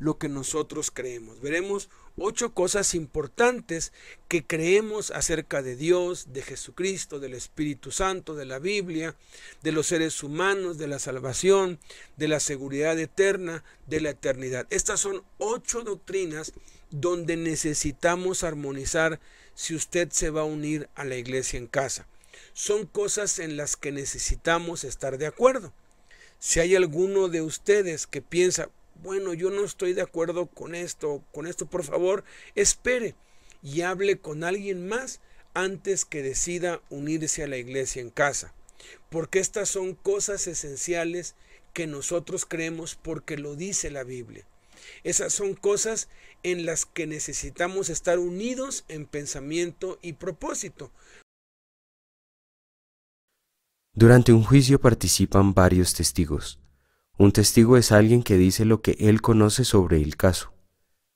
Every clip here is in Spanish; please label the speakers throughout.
Speaker 1: lo que nosotros creemos. Veremos ocho cosas importantes que creemos acerca de Dios, de Jesucristo, del Espíritu Santo, de la Biblia, de los seres humanos, de la salvación, de la seguridad eterna, de la eternidad. Estas son ocho doctrinas donde necesitamos armonizar si usted se va a unir a la iglesia en casa. Son cosas en las que necesitamos estar de acuerdo. Si hay alguno de ustedes que piensa, bueno, yo no estoy de acuerdo con esto, con esto, por favor, espere y hable con alguien más antes que decida unirse a la iglesia en casa. Porque estas son cosas esenciales que nosotros creemos porque lo dice la Biblia. Esas son cosas en las que necesitamos estar unidos en pensamiento y propósito.
Speaker 2: Durante un juicio participan varios testigos. Un testigo es alguien que dice lo que él conoce sobre el caso.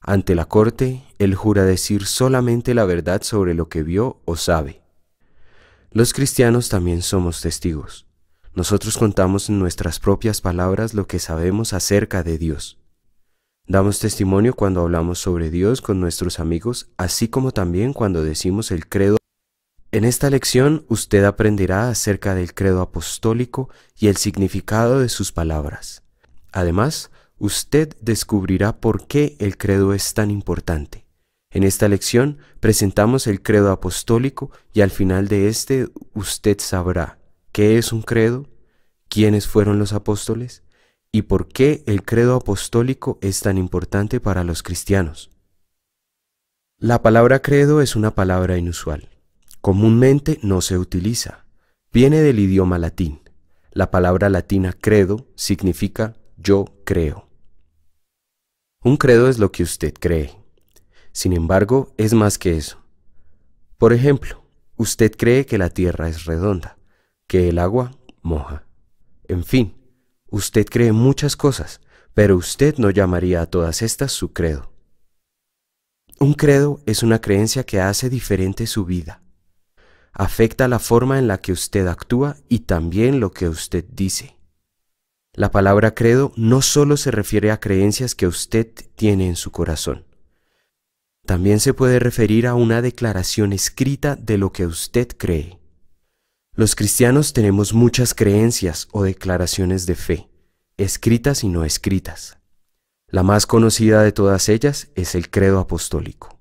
Speaker 2: Ante la corte, él jura decir solamente la verdad sobre lo que vio o sabe. Los cristianos también somos testigos. Nosotros contamos en nuestras propias palabras lo que sabemos acerca de Dios. Damos testimonio cuando hablamos sobre Dios con nuestros amigos, así como también cuando decimos el credo en esta lección usted aprenderá acerca del credo apostólico y el significado de sus palabras. Además, usted descubrirá por qué el credo es tan importante. En esta lección presentamos el credo apostólico y al final de este usted sabrá qué es un credo, quiénes fueron los apóstoles y por qué el credo apostólico es tan importante para los cristianos. La palabra credo es una palabra inusual comúnmente no se utiliza. Viene del idioma latín. La palabra latina credo significa yo creo. Un credo es lo que usted cree. Sin embargo, es más que eso. Por ejemplo, usted cree que la Tierra es redonda, que el agua moja. En fin, usted cree muchas cosas, pero usted no llamaría a todas estas su credo. Un credo es una creencia que hace diferente su vida, afecta la forma en la que usted actúa y también lo que usted dice. La palabra credo no solo se refiere a creencias que usted tiene en su corazón, también se puede referir a una declaración escrita de lo que usted cree. Los cristianos tenemos muchas creencias o declaraciones de fe, escritas y no escritas. La más conocida de todas ellas es el credo apostólico.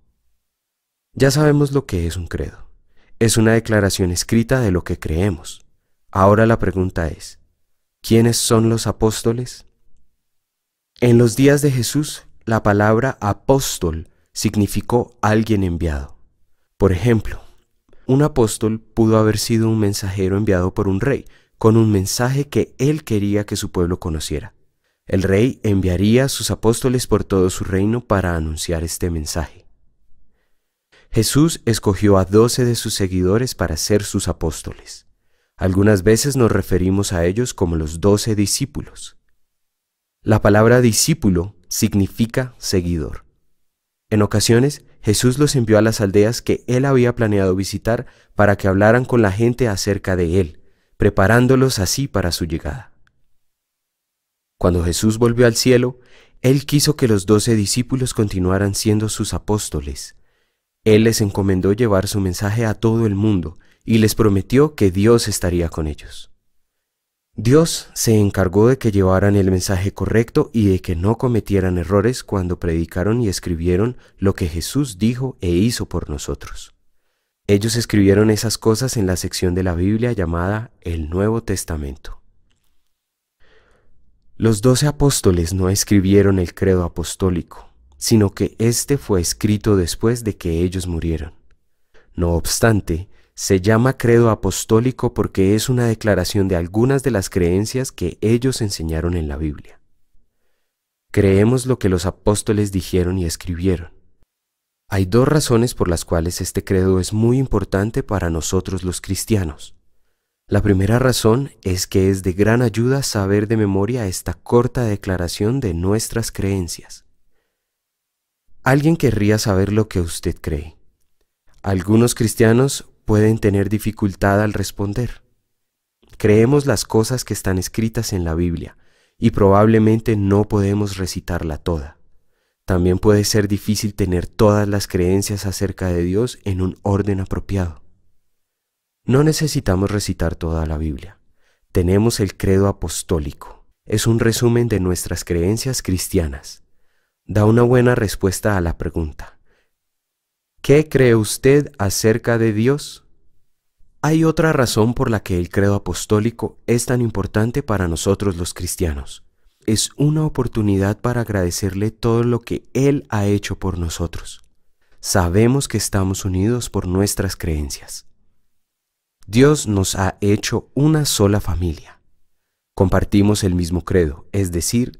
Speaker 2: Ya sabemos lo que es un credo es una declaración escrita de lo que creemos. Ahora la pregunta es, ¿quiénes son los apóstoles? En los días de Jesús, la palabra apóstol significó alguien enviado. Por ejemplo, un apóstol pudo haber sido un mensajero enviado por un rey, con un mensaje que él quería que su pueblo conociera. El rey enviaría a sus apóstoles por todo su reino para anunciar este mensaje. Jesús escogió a doce de sus seguidores para ser sus apóstoles. Algunas veces nos referimos a ellos como los doce discípulos. La palabra discípulo significa seguidor. En ocasiones, Jesús los envió a las aldeas que él había planeado visitar para que hablaran con la gente acerca de él, preparándolos así para su llegada. Cuando Jesús volvió al cielo, él quiso que los doce discípulos continuaran siendo sus apóstoles, él les encomendó llevar su mensaje a todo el mundo y les prometió que Dios estaría con ellos. Dios se encargó de que llevaran el mensaje correcto y de que no cometieran errores cuando predicaron y escribieron lo que Jesús dijo e hizo por nosotros. Ellos escribieron esas cosas en la sección de la Biblia llamada el Nuevo Testamento. Los doce apóstoles no escribieron el credo apostólico, sino que este fue escrito después de que ellos murieron. No obstante, se llama credo apostólico porque es una declaración de algunas de las creencias que ellos enseñaron en la Biblia. Creemos lo que los apóstoles dijeron y escribieron. Hay dos razones por las cuales este credo es muy importante para nosotros los cristianos. La primera razón es que es de gran ayuda saber de memoria esta corta declaración de nuestras creencias. Alguien querría saber lo que usted cree. Algunos cristianos pueden tener dificultad al responder. Creemos las cosas que están escritas en la Biblia y probablemente no podemos recitarla toda. También puede ser difícil tener todas las creencias acerca de Dios en un orden apropiado. No necesitamos recitar toda la Biblia. Tenemos el credo apostólico. Es un resumen de nuestras creencias cristianas da una buena respuesta a la pregunta. ¿Qué cree usted acerca de Dios? Hay otra razón por la que el credo apostólico es tan importante para nosotros los cristianos. Es una oportunidad para agradecerle todo lo que Él ha hecho por nosotros. Sabemos que estamos unidos por nuestras creencias. Dios nos ha hecho una sola familia. Compartimos el mismo credo, es decir,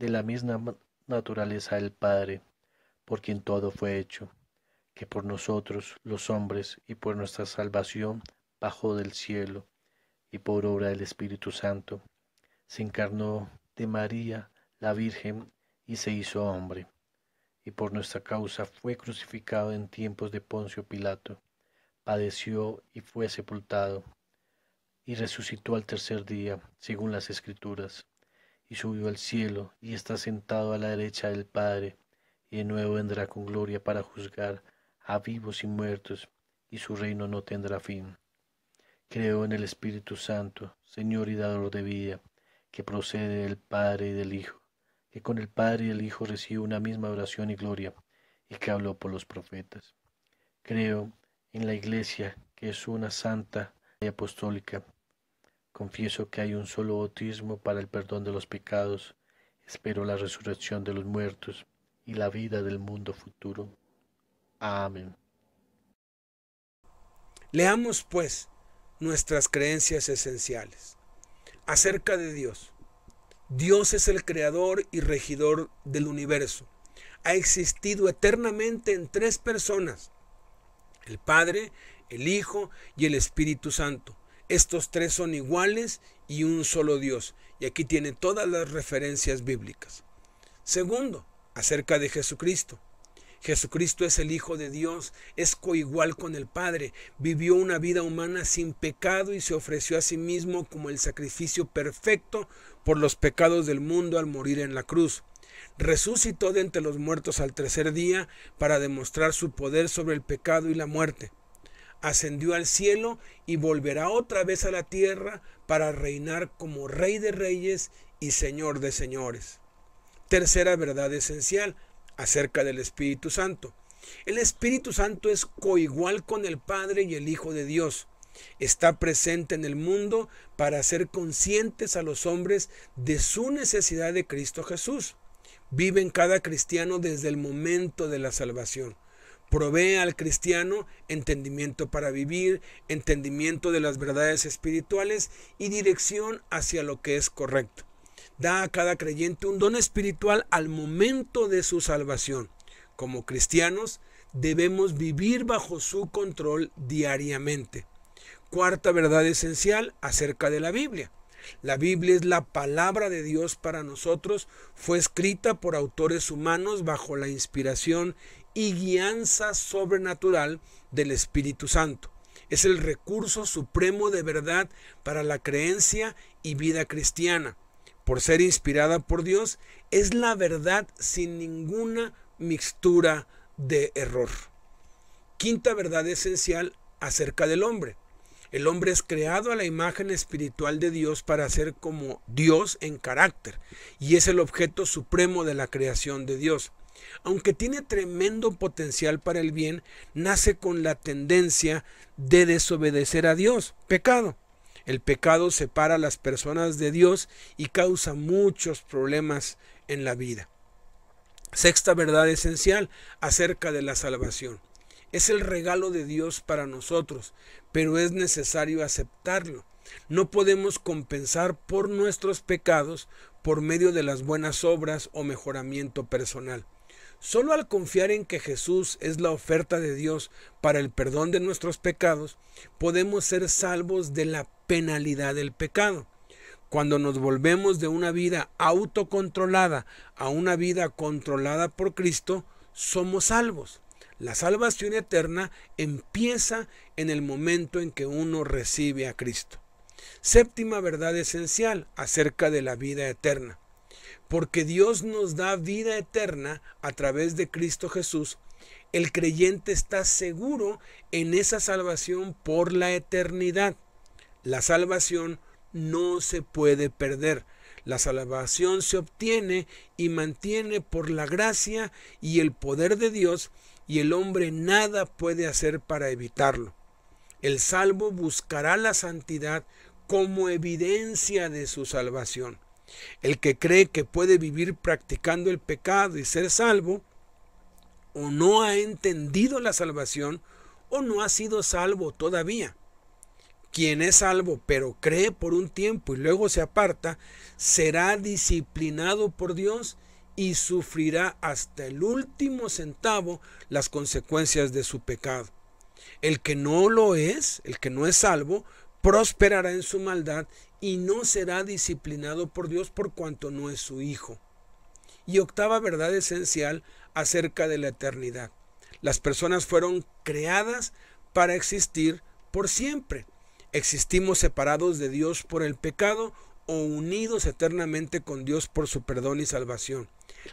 Speaker 3: de la misma naturaleza del Padre, por quien todo fue hecho, que por nosotros los hombres y por nuestra salvación bajó del cielo, y por obra del Espíritu Santo se encarnó de María la Virgen y se hizo hombre, y por nuestra causa fue crucificado en tiempos de Poncio Pilato, padeció y fue sepultado, y resucitó al tercer día, según las Escrituras y subió al cielo y está sentado a la derecha del Padre, y de nuevo vendrá con gloria para juzgar a vivos y muertos, y su reino no tendrá fin. Creo en el Espíritu Santo, Señor y Dador de vida, que procede del Padre y del Hijo, que con el Padre y el Hijo recibe una misma oración y gloria, y que habló por los profetas. Creo en la Iglesia, que es una santa y apostólica Confieso que hay un solo bautismo para el perdón de los pecados. Espero la resurrección de los muertos y la vida del mundo futuro. Amén. Leamos, pues, nuestras creencias esenciales acerca
Speaker 1: de Dios. Dios es el creador y regidor del universo. Ha existido eternamente en tres personas, el Padre, el Hijo y el Espíritu Santo. Estos tres son iguales y un solo Dios. Y aquí tiene todas las referencias bíblicas. Segundo, acerca de Jesucristo. Jesucristo es el Hijo de Dios, es coigual con el Padre, vivió una vida humana sin pecado y se ofreció a sí mismo como el sacrificio perfecto por los pecados del mundo al morir en la cruz. Resucitó de entre los muertos al tercer día para demostrar su poder sobre el pecado y la muerte ascendió al cielo y volverá otra vez a la tierra para reinar como rey de reyes y señor de señores. Tercera verdad esencial acerca del Espíritu Santo. El Espíritu Santo es coigual con el Padre y el Hijo de Dios. Está presente en el mundo para hacer conscientes a los hombres de su necesidad de Cristo Jesús. Vive en cada cristiano desde el momento de la salvación provee al cristiano entendimiento para vivir, entendimiento de las verdades espirituales y dirección hacia lo que es correcto. Da a cada creyente un don espiritual al momento de su salvación. Como cristianos debemos vivir bajo su control diariamente. Cuarta verdad esencial acerca de la Biblia. La Biblia es la palabra de Dios para nosotros, fue escrita por autores humanos bajo la inspiración y guianza sobrenatural del Espíritu Santo. Es el recurso supremo de verdad para la creencia y vida cristiana. Por ser inspirada por Dios, es la verdad sin ninguna mixtura de error. Quinta verdad esencial acerca del hombre. El hombre es creado a la imagen espiritual de Dios para ser como Dios en carácter y es el objeto supremo de la creación de Dios aunque tiene tremendo potencial para el bien, nace con la tendencia de desobedecer a Dios, pecado. El pecado separa a las personas de Dios y causa muchos problemas en la vida. Sexta verdad esencial acerca de la salvación. Es el regalo de Dios para nosotros, pero es necesario aceptarlo. No podemos compensar por nuestros pecados por medio de las buenas obras o mejoramiento personal. Solo al confiar en que Jesús es la oferta de Dios para el perdón de nuestros pecados, podemos ser salvos de la penalidad del pecado. Cuando nos volvemos de una vida autocontrolada a una vida controlada por Cristo, somos salvos. La salvación eterna empieza en el momento en que uno recibe a Cristo. Séptima verdad esencial acerca de la vida eterna porque Dios nos da vida eterna a través de Cristo Jesús, el creyente está seguro en esa salvación por la eternidad. La salvación no se puede perder. La salvación se obtiene y mantiene por la gracia y el poder de Dios y el hombre nada puede hacer para evitarlo. El salvo buscará la santidad como evidencia de su salvación. El que cree que puede vivir practicando el pecado y ser salvo, o no ha entendido la salvación, o no ha sido salvo todavía. Quien es salvo pero cree por un tiempo y luego se aparta, será disciplinado por Dios y sufrirá hasta el último centavo las consecuencias de su pecado. El que no lo es, el que no es salvo, prosperará en su maldad y no será disciplinado por Dios por cuanto no es su hijo. Y octava verdad esencial acerca de la eternidad. Las personas fueron creadas para existir por siempre. Existimos separados de Dios por el pecado o unidos eternamente con Dios por su perdón y salvación.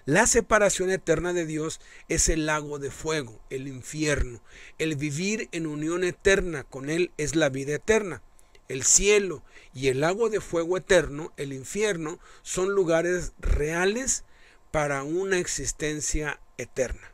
Speaker 1: La separación eterna de Dios es el lago de fuego, el infierno. El vivir en unión eterna con Él es la vida eterna el cielo y el lago de fuego eterno, el infierno, son lugares reales para una existencia eterna.